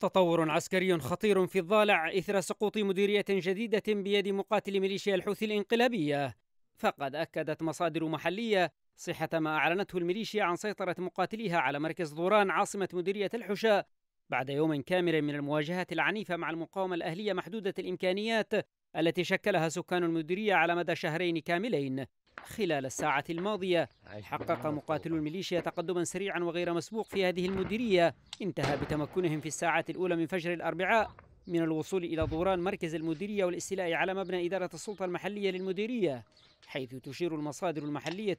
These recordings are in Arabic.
تطور عسكري خطير في الضالع إثر سقوط مديرية جديدة بيد مقاتل ميليشيا الحوثي الإنقلابية فقد أكدت مصادر محلية صحة ما أعلنته الميليشيا عن سيطرة مقاتليها على مركز ظوران عاصمة مديرية الحشاء بعد يوم كامل من المواجهات العنيفة مع المقاومة الأهلية محدودة الإمكانيات التي شكلها سكان المديرية على مدى شهرين كاملين خلال الساعة الماضية حقق مقاتل الميليشيا تقدما سريعا وغير مسبوق في هذه المديرية انتهى بتمكنهم في الساعات الأولى من فجر الأربعاء من الوصول إلى دوران مركز المديرية والاستيلاء على مبنى إدارة السلطة المحلية للمديرية حيث تشير المصادر المحلية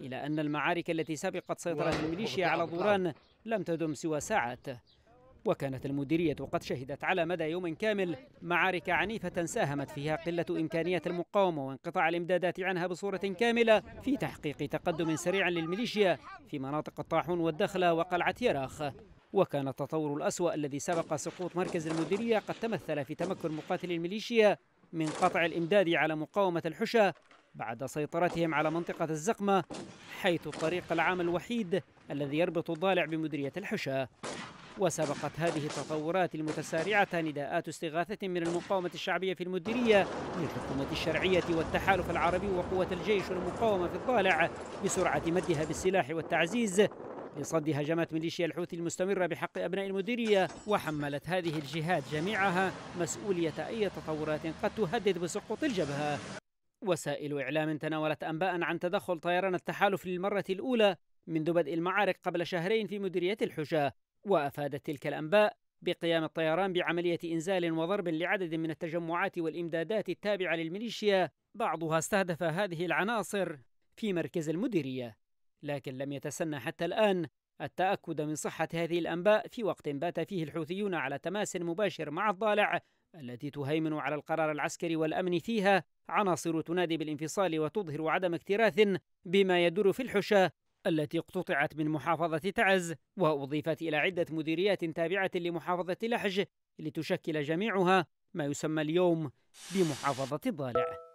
إلى أن المعارك التي سبقت سيطرة الميليشيا على دوران لم تدم سوى ساعات وكانت المديرية قد شهدت على مدى يوم كامل معارك عنيفة ساهمت فيها قلة إمكانية المقاومة وانقطاع الإمدادات عنها بصورة كاملة في تحقيق تقدم سريع للميليشيا في مناطق الطاحون والدخلة وقلعة يراخ وكان التطور الأسوأ الذي سبق سقوط مركز المديرية قد تمثل في تمكن مقاتلي الميليشيا من قطع الإمداد على مقاومة الحشا بعد سيطرتهم على منطقة الزقمة حيث الطريق العام الوحيد الذي يربط الضالع بمديرية الحشا وسبقت هذه التطورات المتسارعة نداءات استغاثة من المقاومة الشعبية في المديرية للحكومة الشرعية والتحالف العربي وقوة الجيش والمقاومة في الضالع بسرعة مدها بالسلاح والتعزيز لصد هجمات ميليشيا الحوثي المستمرة بحق أبناء المديرية وحملت هذه الجهات جميعها مسؤولية أي تطورات قد تهدد بسقوط الجبهة وسائل إعلام تناولت أنباء عن تدخل طيران التحالف للمرة الأولى منذ بدء المعارك قبل شهرين في مديرية الحجة وافادت تلك الانباء بقيام الطيران بعمليه انزال وضرب لعدد من التجمعات والامدادات التابعه للميليشيا بعضها استهدف هذه العناصر في مركز المديريه لكن لم يتسنى حتى الان التاكد من صحه هذه الانباء في وقت بات فيه الحوثيون على تماس مباشر مع الضالع التي تهيمن على القرار العسكري والامن فيها عناصر تنادي بالانفصال وتظهر عدم اكتراث بما يدور في الحشا التي اقتطعت من محافظة تعز وأضيفت إلى عدة مديريات تابعة لمحافظة لحج لتشكل جميعها ما يسمى اليوم بمحافظة الضالع